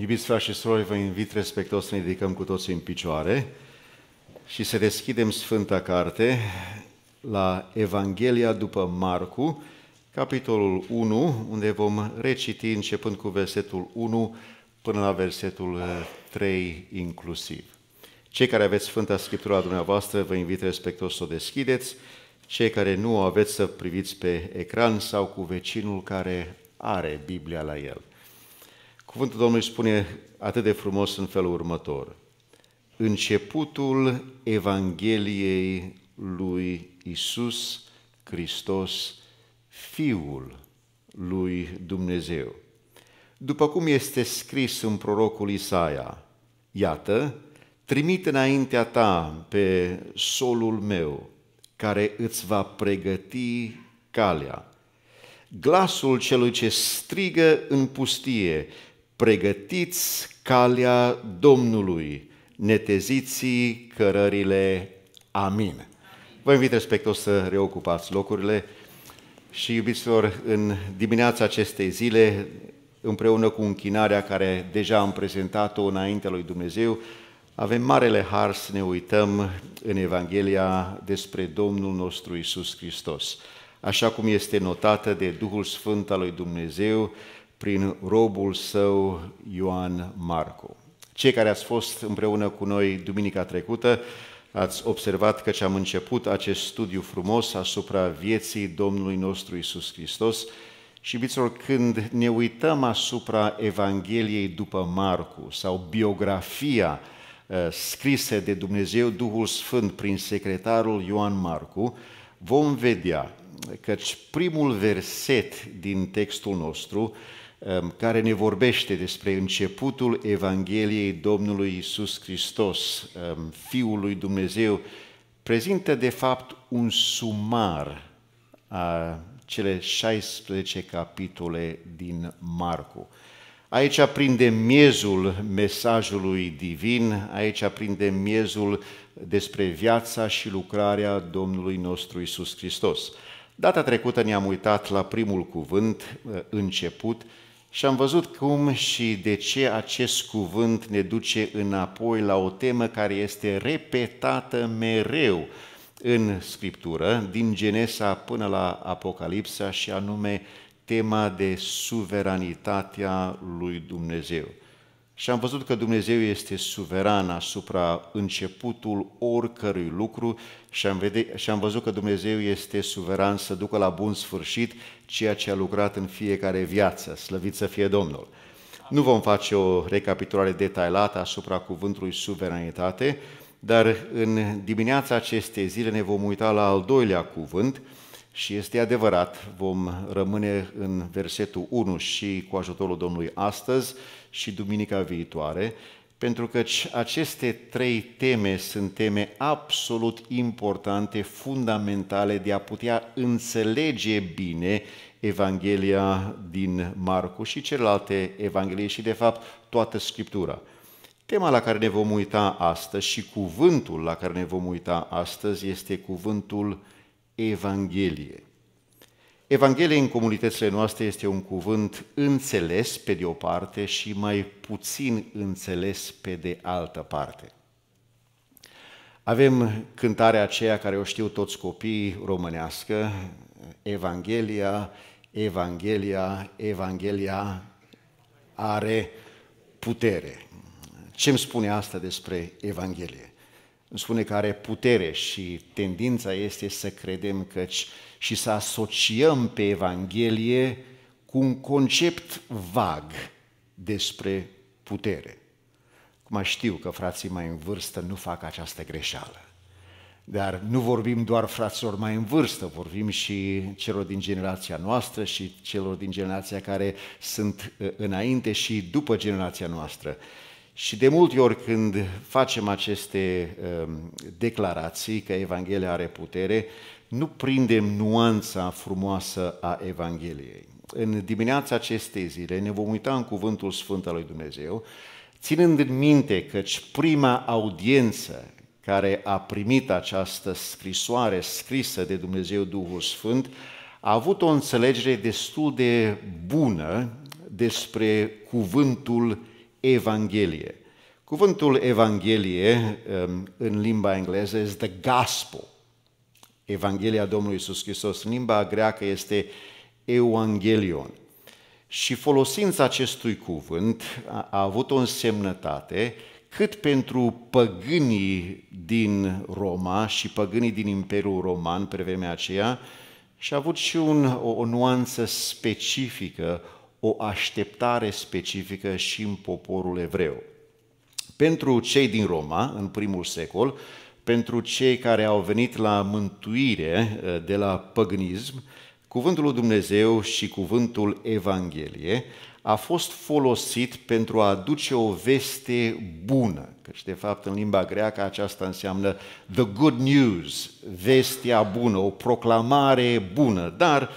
Iubiți frați și surori, vă invit respectos să ne ridicăm cu toții în picioare și să deschidem Sfânta Carte la Evanghelia după Marcu, capitolul 1, unde vom reciti începând cu versetul 1 până la versetul 3 uh, inclusiv. Cei care aveți Sfânta Scriptură la dumneavoastră, vă invit respectos să o deschideți. Cei care nu o aveți să priviți pe ecran sau cu vecinul care are Biblia la el. Cuvântul Domnului spune atât de frumos în felul următor. Începutul Evangheliei lui Isus Hristos, Fiul lui Dumnezeu. După cum este scris în prorocul Isaia, iată, trimit înaintea ta pe solul meu, care îți va pregăti calea. Glasul celui ce strigă în pustie, Pregătiți calea Domnului, neteziții cărările. Amin. Vă invit respectos să reocupați locurile și, iubiților, în dimineața acestei zile, împreună cu închinarea care deja am prezentat-o înainte lui Dumnezeu, avem marele har să ne uităm în Evanghelia despre Domnul nostru Isus Hristos. Așa cum este notată de Duhul Sfânt al lui Dumnezeu, prin robul său Ioan Marcu. Cei care ați fost împreună cu noi duminica trecută, ați observat că am început acest studiu frumos asupra vieții Domnului nostru Isus Hristos și, iubiților, când ne uităm asupra Evangheliei după Marcu sau biografia uh, scrise de Dumnezeu Duhul Sfânt prin secretarul Ioan Marcu, vom vedea căci primul verset din textul nostru Um, care ne vorbește despre începutul Evangheliei Domnului Isus Hristos, um, Fiul lui Dumnezeu, prezintă de fapt un sumar a cele 16 capitole din Marcu. Aici aprinde miezul mesajului divin, aici aprinde miezul despre viața și lucrarea Domnului nostru Isus Hristos. Data trecută ne-am uitat la primul cuvânt, uh, început, și am văzut cum și de ce acest cuvânt ne duce înapoi la o temă care este repetată mereu în Scriptură, din Genesa până la Apocalipsa, și anume tema de suveranitatea lui Dumnezeu. Și am văzut că Dumnezeu este suveran asupra începutul oricărui lucru și am, vede- și am văzut că Dumnezeu este suveran să ducă la bun sfârșit ceea ce a lucrat în fiecare viață. Slăvit să fie Domnul! Nu vom face o recapitulare detaliată asupra cuvântului suveranitate, dar în dimineața acestei zile ne vom uita la al doilea cuvânt, și este adevărat, vom rămâne în versetul 1 și cu ajutorul Domnului astăzi și duminica viitoare, pentru că aceste trei teme sunt teme absolut importante, fundamentale de a putea înțelege bine Evanghelia din Marcu și celelalte Evanghelie și, de fapt, toată Scriptura. Tema la care ne vom uita astăzi și cuvântul la care ne vom uita astăzi este cuvântul Evanghelie. Evanghelie în comunitățile noastre este un cuvânt înțeles pe de o parte și mai puțin înțeles pe de altă parte. Avem cântarea aceea care o știu toți copiii românească, Evanghelia, Evanghelia, Evanghelia are putere. Ce îmi spune asta despre Evanghelie? spune că are putere și tendința este să credem că și să asociem pe Evanghelie cu un concept vag despre putere. Cum știu că frații mai în vârstă nu fac această greșeală. Dar nu vorbim doar fraților mai în vârstă, vorbim și celor din generația noastră și celor din generația care sunt uh, înainte și după generația noastră. Și de multe ori când facem aceste ehm, declarații că Evanghelia are putere, nu prindem nuanța frumoasă a Evangheliei. În dimineața acestei zile ne vom uita în Cuvântul Sfânt al lui Dumnezeu, ținând în minte că prima audiență care a primit această scrisoare scrisă de Dumnezeu Duhul Sfânt a avut o înțelegere destul de bună despre cuvântul Evanghelie. Cuvântul Evanghelie um, în limba engleză este the gospel. Evanghelia Domnului Iisus Hristos. În limba greacă este Evangelion. Și folosința acestui cuvânt a avut o însemnătate cât pentru păgânii din Roma și păgânii din Imperiul Roman pe vremea aceea, și a avut și un, o, o nuanță specifică, o așteptare specifică și în poporul evreu. Pentru cei din Roma, în primul secol, pentru cei care au venit la mântuire eh, de la păgânism, cuvântul lui Dumnezeu și cuvântul Evanghelie a fost folosit pentru a aduce o veste bună. Căci, de fapt, în limba greacă aceasta înseamnă the good news, vestea bună, o proclamare bună. Dar uh,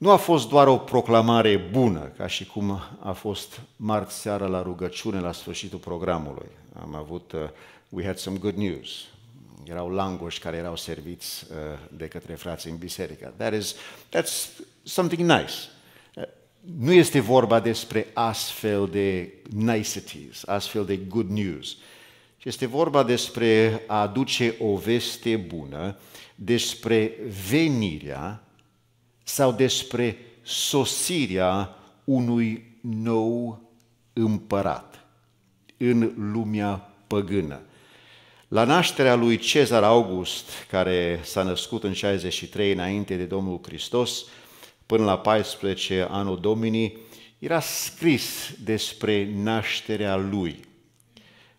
nu a fost doar o proclamare bună, ca și cum a fost marți seara la rugăciune la sfârșitul programului. Am avut, uh, we had some good news. Erau langoși care erau serviți uh, de către frații în biserică. That is, that's something nice. Uh, nu este vorba despre astfel de niceties, astfel de good news, ci este vorba despre a aduce o veste bună despre venirea sau despre sosirea unui nou împărat în lumea păgână. La nașterea lui Cezar August, care s-a născut în 63 înainte de Domnul Hristos, până la 14 anul Dominii, era scris despre nașterea lui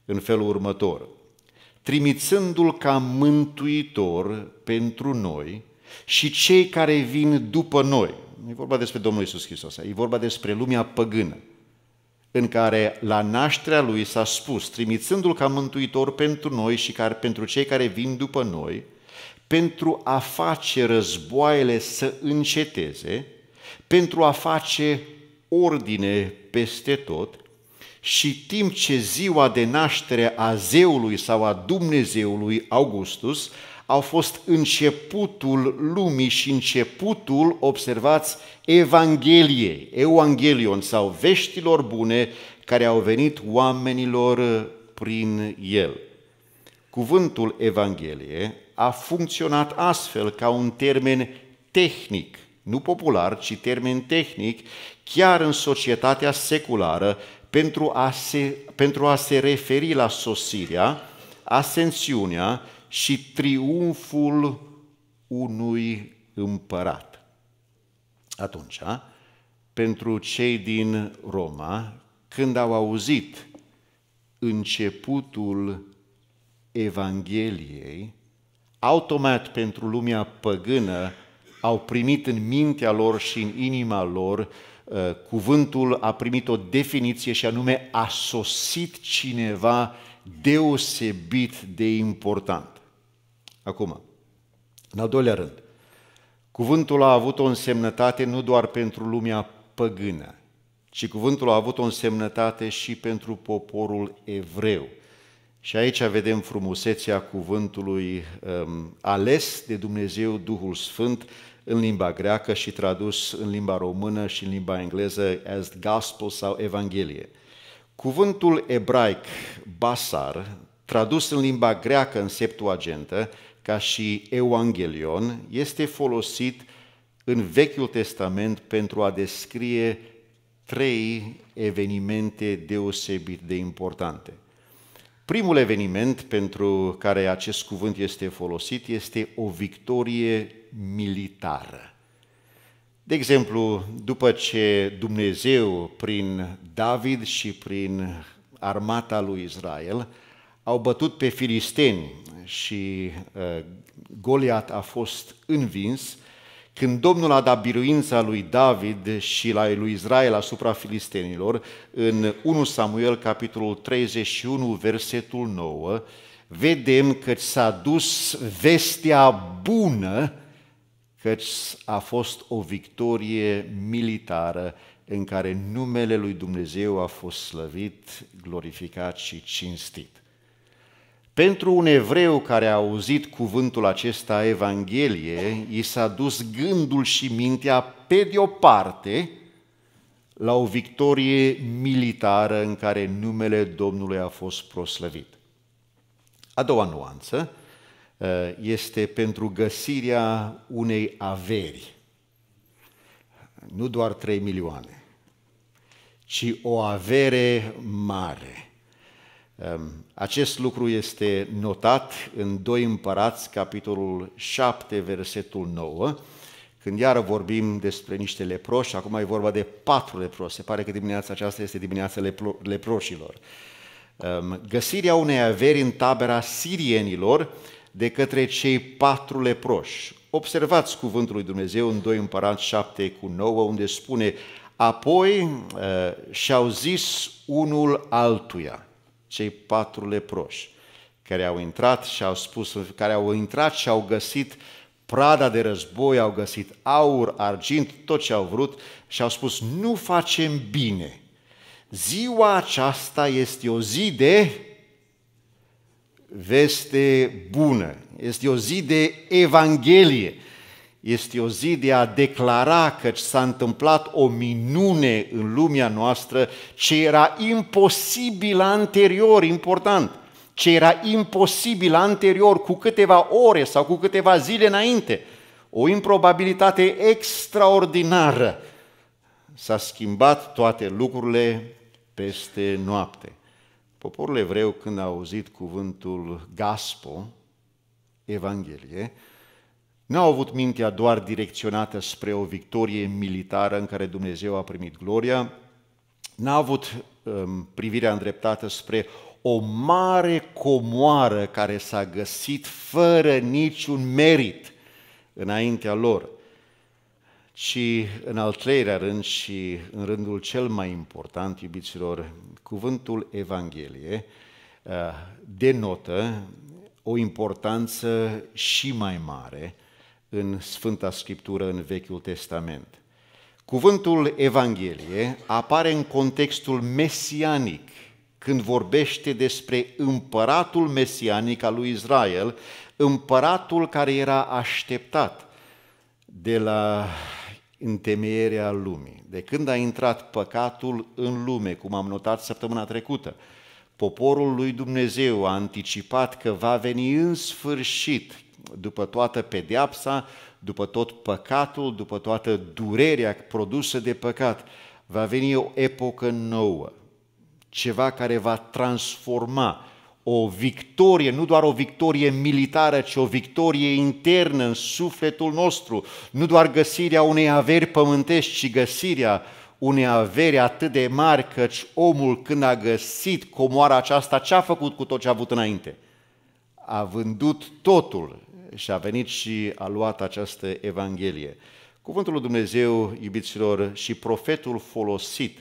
în felul următor. Trimițându-l ca mântuitor pentru noi, și cei care vin după noi. Nu e vorba despre Domnul Isus Hristos, e vorba despre lumea păgână, în care la nașterea Lui s-a spus, trimițându-L ca mântuitor pentru noi și care, pentru cei care vin după noi, pentru a face războaiele să înceteze, pentru a face ordine peste tot și timp ce ziua de naștere a zeului sau a Dumnezeului Augustus au fost începutul lumii și începutul, observați, Evangheliei, Evangelion sau veștilor bune care au venit oamenilor prin el. Cuvântul Evanghelie a funcționat astfel ca un termen tehnic, nu popular, ci termen tehnic, chiar în societatea seculară, pentru a se, pentru a se referi la sosirea, ascensiunea și triumful unui împărat. Atunci, pentru cei din Roma, când au auzit începutul Evangheliei, automat pentru lumea păgână au primit în mintea lor și în inima lor uh, cuvântul a primit o definiție și anume a sosit cineva deosebit de important. Acum, în al doilea rând, cuvântul a avut o însemnătate nu doar pentru lumea păgână, ci cuvântul a avut o însemnătate și pentru poporul evreu. Și aici vedem frumusețea cuvântului um, ales de Dumnezeu, Duhul Sfânt, în limba greacă și tradus în limba română și în limba engleză as gospel sau evanghelie. Cuvântul ebraic basar, tradus în limba greacă în septuagentă, ca și Evangelion, este folosit în Vechiul Testament pentru a descrie trei evenimente deosebit de importante. Primul eveniment pentru care acest cuvânt este folosit este o victorie militară. De exemplu, după ce Dumnezeu, prin David și prin armata lui Israel, au bătut pe filisteni și uh, Goliat a fost învins, când Domnul a dat biruința lui David și la lui Israel asupra filistenilor, în 1 Samuel, capitolul 31, versetul 9, vedem că s-a dus vestea bună, că a fost o victorie militară în care numele lui Dumnezeu a fost slăvit, glorificat și cinstit. Pentru un evreu care a auzit cuvântul acesta Evanghelie, i s-a dus gândul și mintea pe de o parte la o victorie militară în care numele Domnului a fost proslăvit. A doua nuanță uh, este pentru găsirea unei averi. Nu doar 3 milioane, ci o avere mare – Ehm, acest lucru este notat în 2 Împărați, capitolul 7, versetul 9, când iar vorbim despre niște leproși, acum e vorba de patru leproși, se pare că dimineața aceasta este dimineața lepro- leproșilor. Ehm, găsirea unei averi în tabera sirienilor de către cei patru leproși. Observați cuvântul lui Dumnezeu în 2 Împărați 7 cu 9, unde spune Apoi ehm, și-au zis unul altuia cei patru leproși care au intrat și au spus, care au intrat și au găsit prada de război, au găsit aur, argint, tot ce au vrut și au spus, nu facem bine. Ziua aceasta este o zi de veste bună, este o zi de Evanghelie este o zi de a declara că s-a întâmplat o minune în lumea noastră ce era imposibil anterior, important, ce era imposibil anterior cu câteva ore sau cu câteva zile înainte. O improbabilitate extraordinară. S-a schimbat toate lucrurile peste noapte. Poporul evreu, când a auzit cuvântul gaspo, Evanghelie, N-au avut mintea doar direcționată spre o victorie militară în care Dumnezeu a primit gloria, n-au avut um, privirea îndreptată spre o mare comoară care s-a găsit fără niciun merit înaintea lor, ci în al treilea rând și în rândul cel mai important, iubiților, cuvântul Evanghelie uh, denotă o importanță și mai mare în Sfânta Scriptură, în Vechiul Testament. Cuvântul Evanghelie apare în contextul mesianic, când vorbește despre împăratul mesianic al lui Israel, împăratul care era așteptat de la întemeierea lumii. De când a intrat păcatul în lume, cum am notat săptămâna trecută, poporul lui Dumnezeu a anticipat că va veni în sfârșit după toată pedeapsa, după tot păcatul, după toată durerea produsă de păcat, va veni o epocă nouă, ceva care va transforma o victorie, nu doar o victorie militară, ci o victorie internă în sufletul nostru, nu doar găsirea unei averi pământești, ci găsirea unei averi atât de mari, căci omul când a găsit comoara aceasta, ce a făcut cu tot ce a avut înainte? A vândut totul și a venit și a luat această Evanghelie. Cuvântul lui Dumnezeu, iubiților, și profetul folosit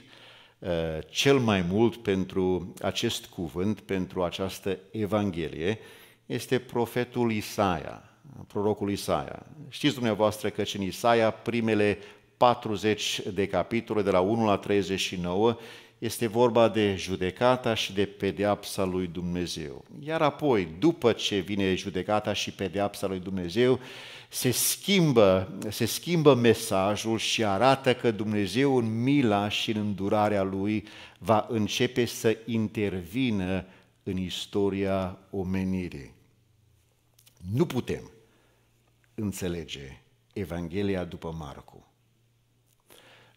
uh, cel mai mult pentru acest cuvânt, pentru această Evanghelie, este profetul Isaia, prorocul Isaia. Știți dumneavoastră că în Isaia primele 40 de capitole, de la 1 la 39, este vorba de judecata și de pedeapsa lui Dumnezeu. Iar apoi, după ce vine judecata și pedeapsa lui Dumnezeu, se schimbă, se schimbă mesajul și arată că Dumnezeu în mila și în îndurarea lui va începe să intervină în istoria omenirii. Nu putem înțelege Evanghelia după Marcu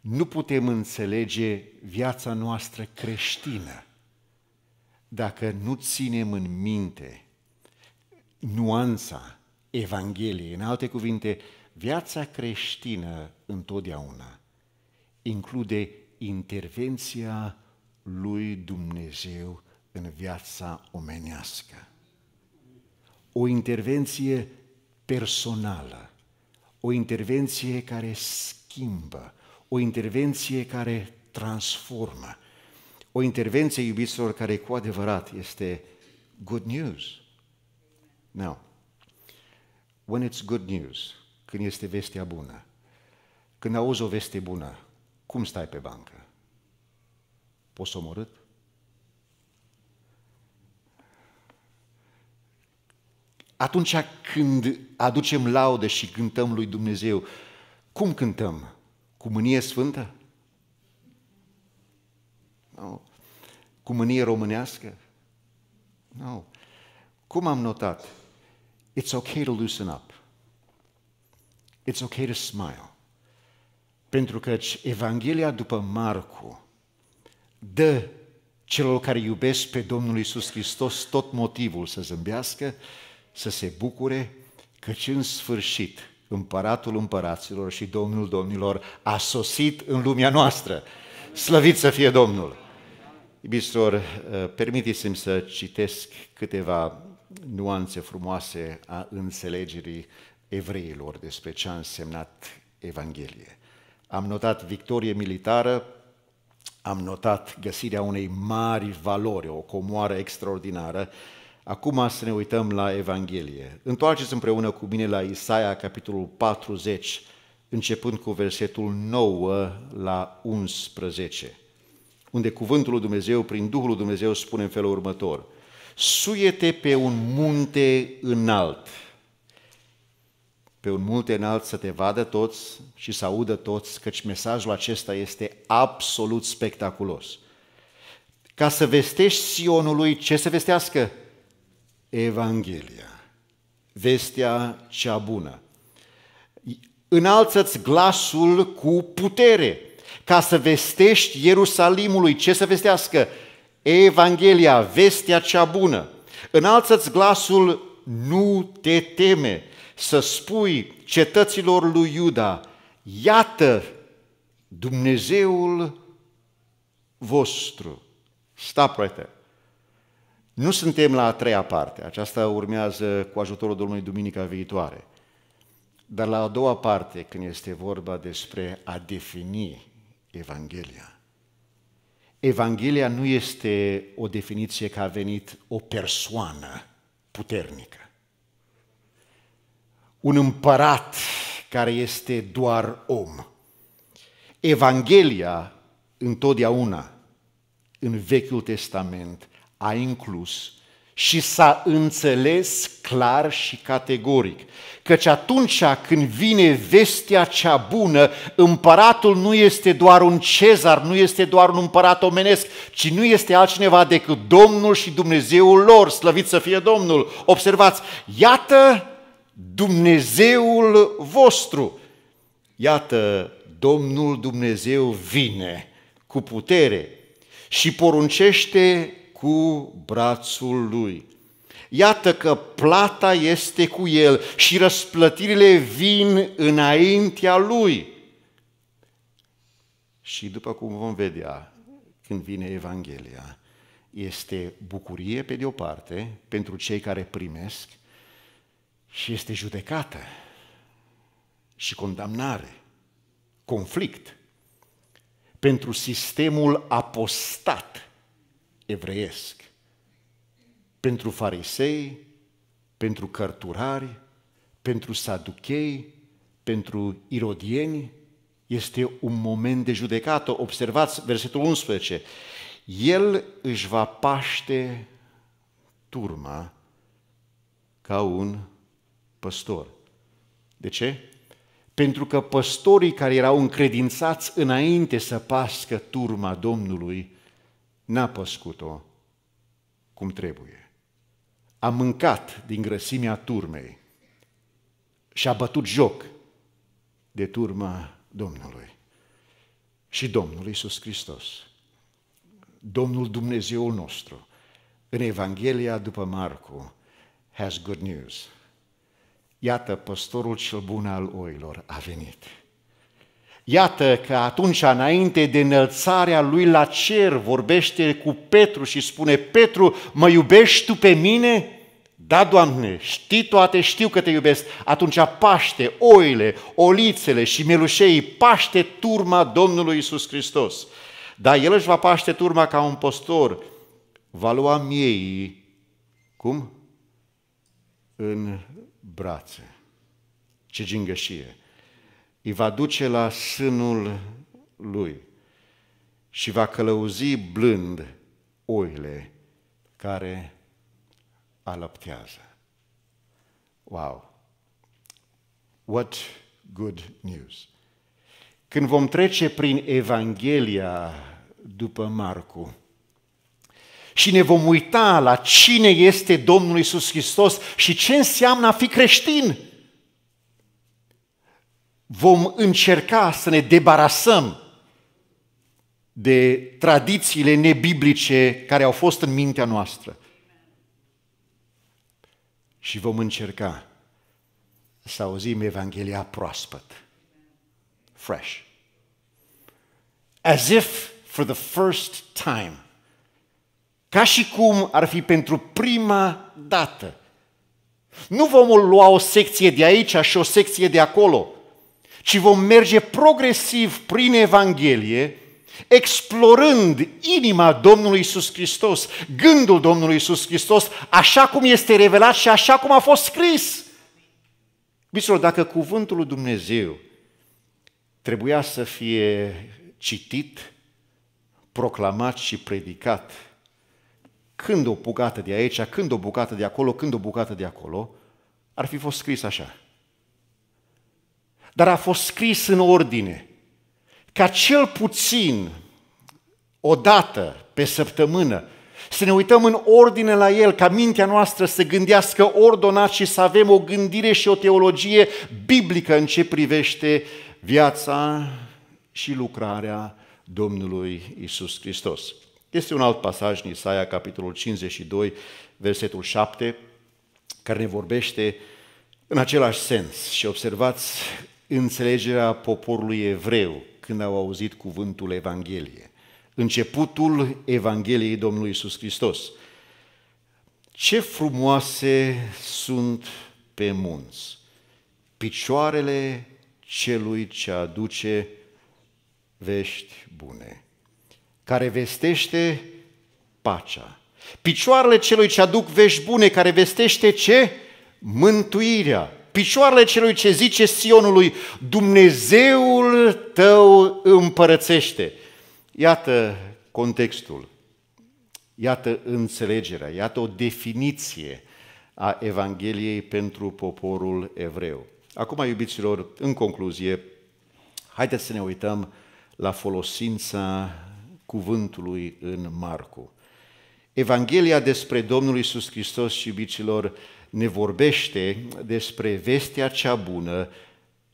nu putem înțelege viața noastră creștină dacă nu ținem în minte nuanța Evangheliei. În alte cuvinte, viața creștină întotdeauna include intervenția lui Dumnezeu în viața omenească. O intervenție personală, o intervenție care schimbă, o intervenție care transformă, o intervenție, iubiților, care cu adevărat este good news. Now, when it's good news, când este vestea bună, când auzi o veste bună, cum stai pe bancă? Poți omorât? Atunci când aducem laude și cântăm lui Dumnezeu, cum cântăm? Cu mânie sfântă? Nu. Cu mânie românească? Nu. Cum am notat? It's okay to loosen up. It's okay to smile. Pentru că Evanghelia după Marcu dă celor care iubesc pe Domnul Isus Hristos tot motivul să zâmbească, să se bucure, căci în sfârșit – împăratul împăraților și domnul domnilor, a sosit în lumea noastră. Slăvit să fie Domnul! Iubiților, permiteți-mi să citesc câteva nuanțe frumoase a înțelegerii evreilor despre ce a însemnat Evanghelie. Am notat victorie militară, am notat găsirea unei mari valori, o comoară extraordinară, Acum să ne uităm la Evanghelie. Întoarceți împreună cu mine la Isaia, capitolul 40, începând cu versetul 9 la 11, unde cuvântul lui Dumnezeu, prin Duhul lui Dumnezeu, spune în felul următor. Suiete pe un munte înalt, pe un munte înalt să te vadă toți și să audă toți, căci mesajul acesta este absolut spectaculos. Ca să vestești Sionului, ce să vestească? Evanghelia, vestea cea bună. Înalță-ți glasul cu putere ca să vestești Ierusalimului. Ce să vestească? Evanghelia, vestea cea bună. Înalță-ți glasul, nu te teme, să spui cetăților lui Iuda, iată Dumnezeul vostru. Stop right there. Nu suntem la a treia parte, aceasta urmează cu ajutorul Domnului duminica viitoare. Dar la a doua parte, când este vorba despre a defini Evanghelia. Evanghelia nu este o definiție că a venit o persoană puternică. Un împărat care este doar om. Evanghelia întotdeauna în Vechiul Testament a inclus și s-a înțeles clar și categoric. Căci atunci când vine vestea cea bună, împăratul nu este doar un cezar, nu este doar un împărat omenesc, ci nu este altcineva decât Domnul și Dumnezeul lor, slăvit să fie Domnul. Observați, iată Dumnezeul vostru, iată Domnul Dumnezeu vine cu putere și poruncește cu brațul lui. Iată că plata este cu el și răsplătirile vin înaintea lui. Și după cum vom vedea când vine Evanghelia, este bucurie pe de o parte pentru cei care primesc și este judecată și condamnare, conflict pentru sistemul apostat evreiesc. Pentru farisei, pentru cărturari, pentru saduchei, pentru irodieni, este un moment de judecată. Observați versetul 11. El își va paște turma ca un păstor. De ce? Pentru că păstorii care erau încredințați înainte să pască turma Domnului n-a păscut-o cum trebuie. A mâncat din grăsimea turmei și a bătut joc de turma Domnului și Domnul Isus Hristos, Domnul Dumnezeu nostru. În Evanghelia după Marcu has good news. Iată, păstorul cel bun al oilor a venit. Iată că atunci, înainte de înălțarea lui la cer, vorbește cu Petru și spune, Petru, mă iubești tu pe mine? Da, Doamne, știi toate, știu că te iubesc. Atunci paște oile, olițele și melușeii, paște turma Domnului Isus Hristos. Dar El își va paște turma ca un postor. Va lua miei, cum? În brațe. Ce gingășie! îi va duce la sânul lui și va călăuzi blând oile care alăptează. Wow! What good news! Când vom trece prin Evanghelia după Marcu, și ne vom uita la cine este Domnul Isus Hristos și ce înseamnă a fi creștin vom încerca să ne debarasăm de tradițiile nebiblice care au fost în mintea noastră. Și vom încerca să auzim Evanghelia proaspăt, fresh. As if for the first time. Ca și cum ar fi pentru prima dată. Nu vom lua o secție de aici și o secție de acolo – ci vom merge progresiv prin Evanghelie, explorând inima Domnului Isus Hristos, gândul Domnului Isus Hristos, așa cum este revelat și așa cum a fost scris. Biților, dacă cuvântul lui Dumnezeu trebuia să fie citit, proclamat și predicat, când o bucată de aici, când o bucată de acolo, când o bucată de acolo, ar fi fost scris așa dar a fost scris în ordine, ca cel puțin o dată pe săptămână să ne uităm în ordine la el, ca mintea noastră să gândească ordonat și să avem o gândire și o teologie biblică în ce privește viața și lucrarea Domnului Isus Hristos. Este un alt pasaj din Isaia, capitolul 52, versetul 7, care ne vorbește în același sens. Și observați înțelegerea poporului evreu când au auzit cuvântul Evanghelie, începutul Evangheliei Domnului Iisus Hristos. Ce frumoase sunt pe munți picioarele celui ce aduce vești bune, care vestește pacea. Picioarele celui ce aduc vești bune, care vestește ce? Mântuirea picioarele celui ce zice Sionului, Dumnezeul tău împărățește. Iată contextul, iată înțelegerea, iată o definiție a Evangheliei pentru poporul evreu. Acum, iubiților, în concluzie, haideți să ne uităm la folosința cuvântului în Marcu. Evanghelia despre Domnul Isus Hristos, iubiților, ne vorbește despre vestea cea bună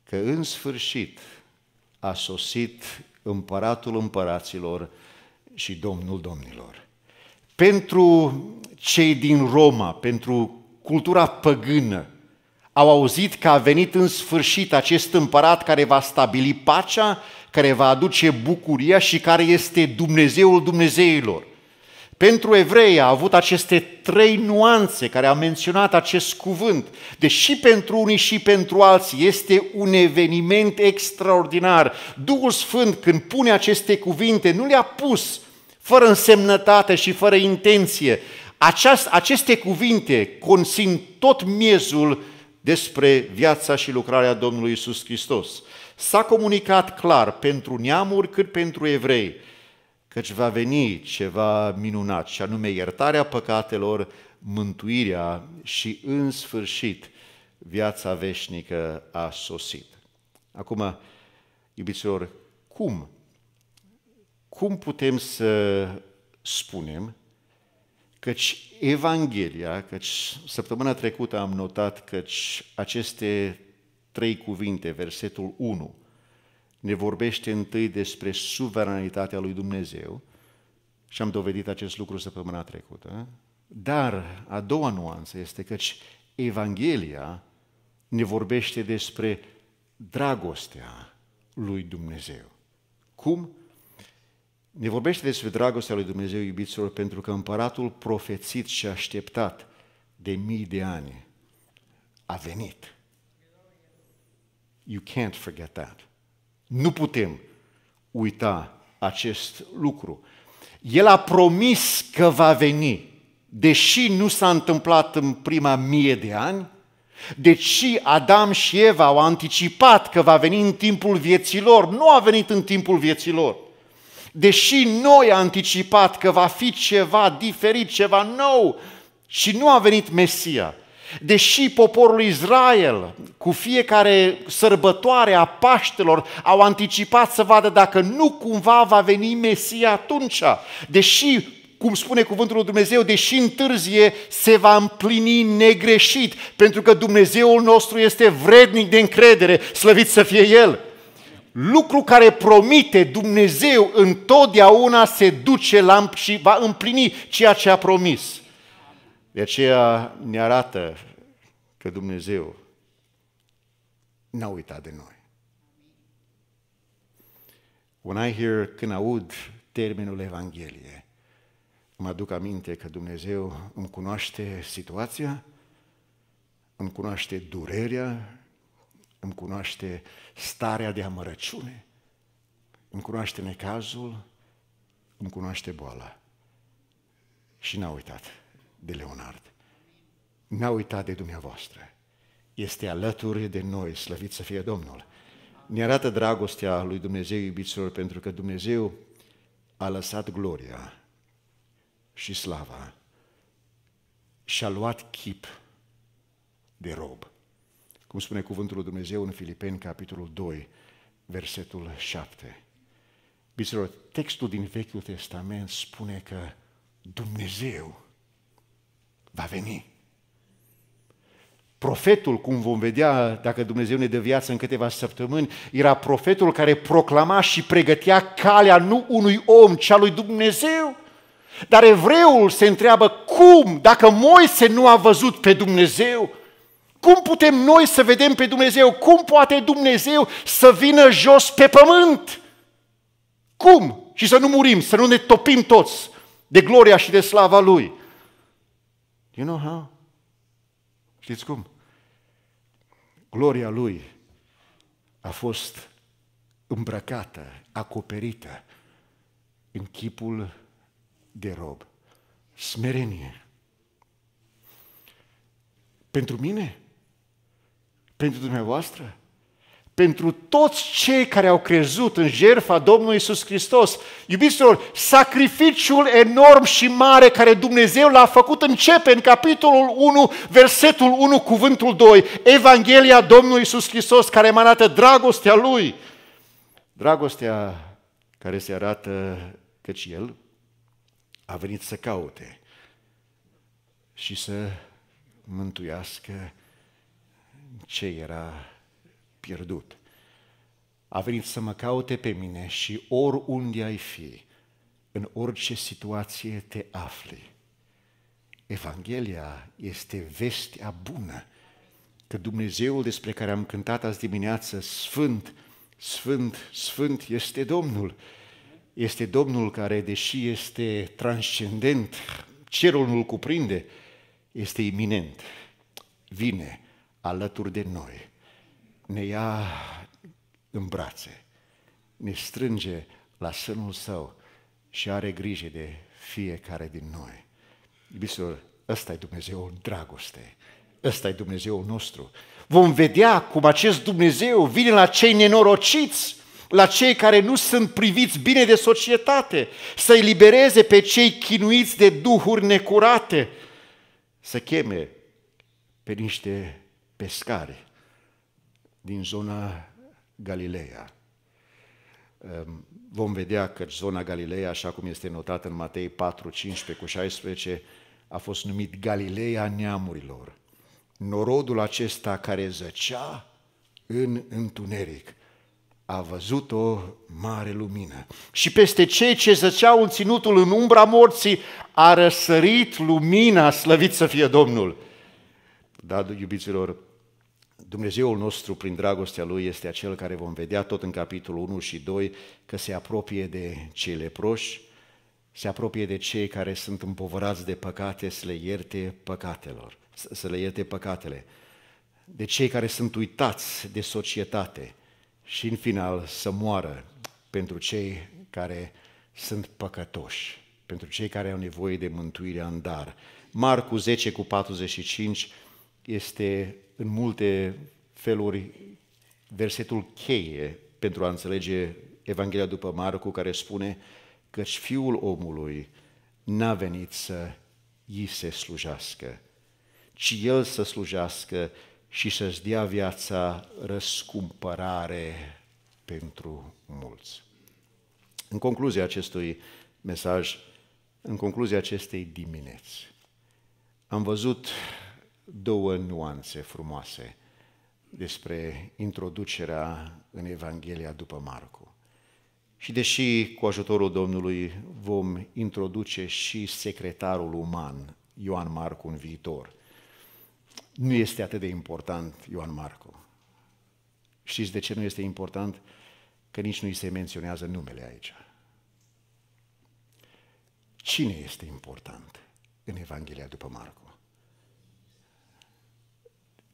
că în sfârșit a sosit împăratul împăraților și domnul domnilor. Pentru cei din Roma, pentru cultura păgână, au auzit că a venit în sfârșit acest împărat care va stabili pacea, care va aduce bucuria și care este Dumnezeul Dumnezeilor. Pentru evrei a avut aceste trei nuanțe care a menționat acest cuvânt. Deși pentru unii și pentru alții este un eveniment extraordinar, Duhul Sfânt când pune aceste cuvinte nu le-a pus fără însemnătate și fără intenție. Aceast, aceste cuvinte conțin tot miezul despre viața și lucrarea Domnului Isus Hristos. S-a comunicat clar pentru neamuri cât pentru evrei căci va veni ceva minunat, și anume iertarea păcatelor, mântuirea și în sfârșit viața veșnică a sosit. Acum, iubiților, cum? Cum putem să spunem căci Evanghelia, căci săptămâna trecută am notat căci aceste trei cuvinte, versetul 1, ne vorbește întâi despre suveranitatea lui Dumnezeu și am dovedit acest lucru săptămâna trecută, dar a doua nuanță este că Evanghelia ne vorbește despre dragostea lui Dumnezeu. Cum? Ne vorbește despre dragostea lui Dumnezeu, iubiților, pentru că împăratul profețit și așteptat de mii de ani a venit. You can't forget that. Nu putem uita acest lucru. El a promis că va veni, deși nu s-a întâmplat în prima mie de ani, deși Adam și Eva au anticipat că va veni în timpul vieții lor, nu a venit în timpul vieții lor. Deși noi am anticipat că va fi ceva diferit, ceva nou și nu a venit Mesia, Deși poporul Israel, cu fiecare sărbătoare a Paștelor, au anticipat să vadă dacă nu cumva va veni Mesia atunci, deși cum spune cuvântul lui Dumnezeu, deși întârzie, se va împlini negreșit, pentru că Dumnezeul nostru este vrednic de încredere, slăvit să fie El. Lucru care promite Dumnezeu întotdeauna se duce la, și va împlini ceea ce a promis. De aceea ne arată că Dumnezeu n-a uitat de noi. When I hear, când aud termenul Evanghelie, îmi aduc aminte că Dumnezeu îmi cunoaște situația, îmi cunoaște durerea, îmi cunoaște starea de amărăciune, îmi cunoaște necazul, îmi cunoaște boala. Și n-a uitat de Leonard. N-a uitat de dumneavoastră. Este alături de noi, slăvit să fie Domnul. Ne arată dragostea lui Dumnezeu, iubiților, pentru că Dumnezeu a lăsat gloria și slava și a luat chip de rob. Cum spune cuvântul lui Dumnezeu în Filipeni, capitolul 2, versetul 7. Biseror, textul din Vechiul Testament spune că Dumnezeu va veni. Profetul, cum vom vedea dacă Dumnezeu ne dă viață în câteva săptămâni, era profetul care proclama și pregătea calea nu unui om, ci a lui Dumnezeu. Dar evreul se întreabă cum, dacă Moise nu a văzut pe Dumnezeu, cum putem noi să vedem pe Dumnezeu? Cum poate Dumnezeu să vină jos pe pământ? Cum? Și să nu murim, să nu ne topim toți de gloria și de slava Lui. You know how? Știți cum? Gloria lui a fost îmbrăcată, acoperită în chipul de rob. Smerenie. Pentru mine? Pentru dumneavoastră? pentru toți cei care au crezut în jertfa Domnului Isus Hristos. Iubiților, sacrificiul enorm și mare care Dumnezeu l-a făcut începe în capitolul 1, versetul 1, cuvântul 2, Evanghelia Domnului Isus Hristos care emanată dragostea Lui. Dragostea care se arată căci El a venit să caute și să mântuiască ce era pierdut. A venit să mă caute pe mine și oriunde ai fi, în orice situație te afli. Evanghelia este vestea bună că Dumnezeul despre care am cântat azi dimineață, Sfânt, Sfânt, Sfânt este Domnul. Este Domnul care, deși este transcendent, cerul nu-l cuprinde, este iminent, vine alături de noi ne ia în brațe, ne strânge la sânul său și are grijă de fiecare din noi. Iubisul, ăsta e Dumnezeul dragoste, Ăsta e Dumnezeul nostru. Vom vedea cum acest Dumnezeu vine la cei nenorociți, la cei care nu sunt priviți bine de societate, să i libereze pe cei chinuiți de duhuri necurate, să cheme pe niște pescare din zona Galileea. Ehm, vom vedea că zona Galileea, așa cum este notată în Matei 4, 15 cu 16, a fost numit Galileea neamurilor. Norodul acesta care zăcea în întuneric a văzut o mare lumină. Și peste cei ce zăceau în ținutul în umbra morții a răsărit lumina, slăvit să fie Domnul. Dar, iubiților, Dumnezeul nostru, prin dragostea Lui, este acel care vom vedea tot în capitolul 1 și 2 că se apropie de cei leproși, se apropie de cei care sunt împovărați de păcate să le ierte păcatelor, să le ierte păcatele, de cei care sunt uitați de societate și în final să moară pentru cei care sunt păcătoși, pentru cei care au nevoie de mântuirea în dar. Marcu 10 cu 45 este în multe feluri versetul cheie pentru a înțelege Evanghelia după Marcu, care spune că și Fiul omului n-a venit să îi se slujească, ci El să slujească și să-și dea viața răscumpărare pentru mulți. În concluzia acestui mesaj, în concluzia acestei dimineți, am văzut două nuanțe frumoase despre introducerea în Evanghelia după Marcu. Și deși cu ajutorul Domnului vom introduce și secretarul uman, Ioan Marcu, în viitor, nu este atât de important Ioan Marcu. Știți de ce nu este important? Că nici nu îi se menționează numele aici. Cine este important în Evanghelia după Marcu?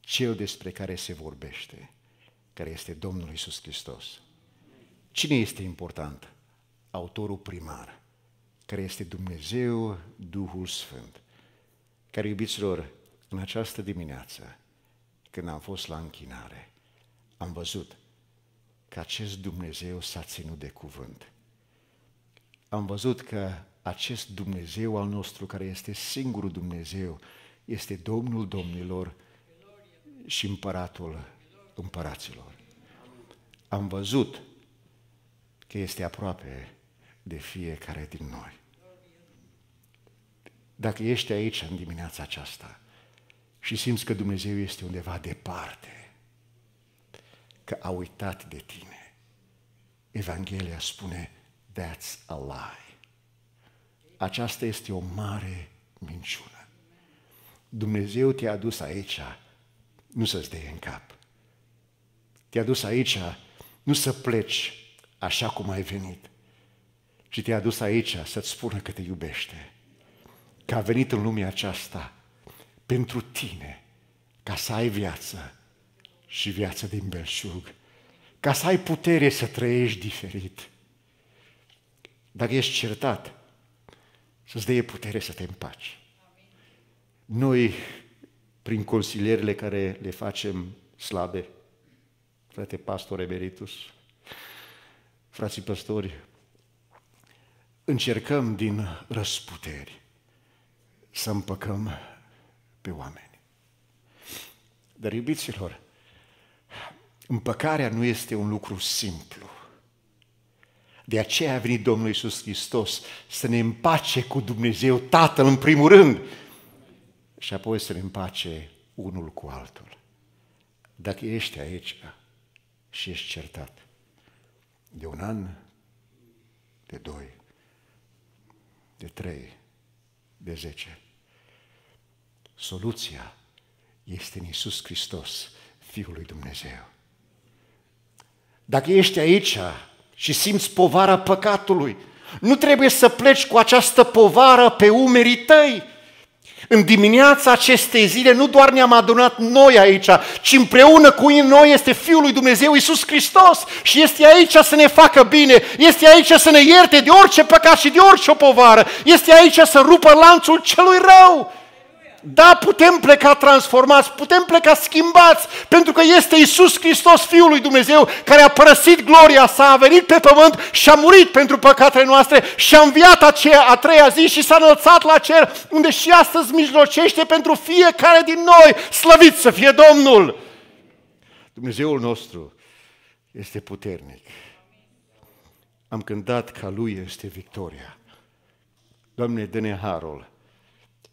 cel despre care se vorbește, care este Domnul Isus Hristos. Cine este important? Autorul primar, care este Dumnezeu, Duhul Sfânt, care, iubiților, în această dimineață, când am fost la închinare, am văzut că acest Dumnezeu s-a ținut de cuvânt. Am văzut că acest Dumnezeu al nostru, care este singurul Dumnezeu, este Domnul Domnilor, și împăratul împăraților. Am văzut că este aproape de fiecare din noi. Dacă ești aici în dimineața aceasta și simți că Dumnezeu este undeva departe, că a uitat de tine, Evanghelia spune, that's a lie. Aceasta este o mare minciună. Dumnezeu te-a adus aici nu să-ți dea în cap. Te-a dus aici nu să pleci așa cum ai venit, ci te-a dus aici să-ți spună că te iubește, că a venit în lumea aceasta pentru tine, ca să ai viață și viață din belșug, ca să ai putere să trăiești diferit. Dacă ești certat, să-ți dea putere să te împaci. Noi prin consilierile care le facem slabe. Frate pastor emeritus, frații păstori, încercăm din răsputeri să împăcăm pe oameni. Dar, iubiților, împăcarea nu este un lucru simplu. De aceea a venit Domnul Iisus Hristos să ne împace cu Dumnezeu Tatăl în primul rând și apoi să ne împace unul cu altul. Dacă ești aici și ești certat de un an, de doi, de trei, de zece, soluția este în Iisus Hristos, Fiul lui Dumnezeu. Dacă ești aici și simți povara păcatului, nu trebuie să pleci cu această povară pe umerii tăi, în dimineața acestei zile nu doar ne-am adunat noi aici, ci împreună cu noi este Fiul lui Dumnezeu Iisus Hristos și este aici să ne facă bine, este aici să ne ierte de orice păcat și de orice povară, este aici să rupă lanțul celui rău da, putem pleca transformați, putem pleca schimbați, pentru că este Isus Hristos, Fiul lui Dumnezeu, care a părăsit gloria sa, a venit pe pământ și a murit pentru păcatele noastre și a înviat aceea a treia zi și s-a înălțat la cer, unde și astăzi mijlocește pentru fiecare din noi, slăvit să fie Domnul! Dumnezeul nostru este puternic. Am cântat ca Lui este victoria. Doamne, dă-ne harul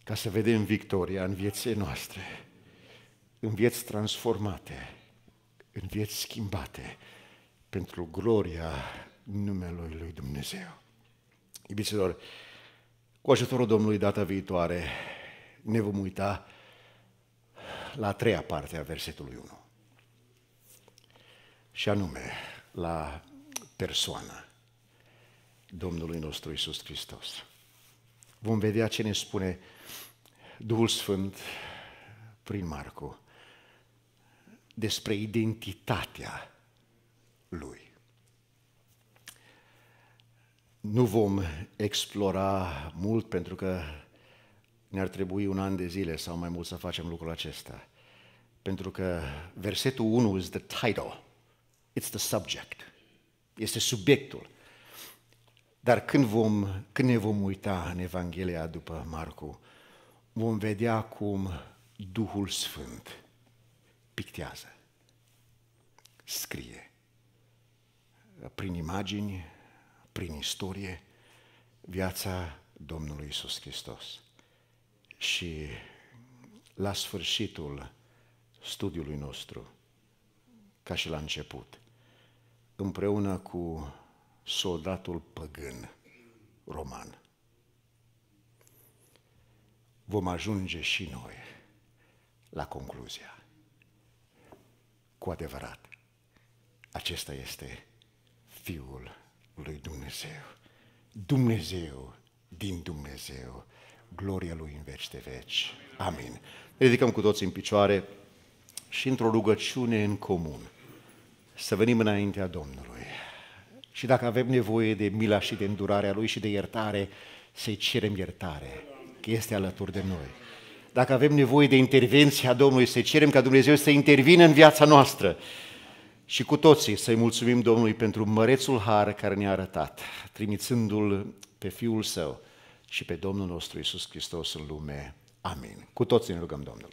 ca să vedem victoria în viețile noastre, în vieți transformate, în vieți schimbate, pentru gloria numelui Lui Dumnezeu. Iubiților, cu ajutorul Domnului data viitoare ne vom uita la a treia parte a versetului 1. Și anume, la persoana Domnului nostru Isus Hristos. Vom vedea ce ne spune Duhul Sfânt prin Marcu despre identitatea lui. Nu vom explora mult pentru că ne-ar trebui un an de zile sau mai mult să facem lucrul acesta. Pentru că versetul 1 is the title, it's the subject, este subiectul. Dar când, vom, când ne vom uita în Evanghelia după Marcu, vom vedea cum Duhul Sfânt pictează, scrie prin imagini, prin istorie, viața Domnului Isus Hristos. Și la sfârșitul studiului nostru, ca și la început, împreună cu soldatul păgân roman, vom ajunge și noi la concluzia. Cu adevărat, acesta este Fiul lui Dumnezeu. Dumnezeu din Dumnezeu, gloria Lui în veci de veci. Amin. Ne ridicăm cu toți în picioare și într-o rugăciune în comun să venim înaintea Domnului. Și dacă avem nevoie de mila și de îndurarea Lui și de iertare, să-i cerem iertare este alături de noi. Dacă avem nevoie de intervenția Domnului, să cerem ca Dumnezeu să intervină în viața noastră. Și cu toții să-i mulțumim Domnului pentru mărețul har care ne-a arătat, trimițându-l pe Fiul Său și pe Domnul nostru Isus Hristos în lume. Amin. Cu toții ne rugăm Domnului.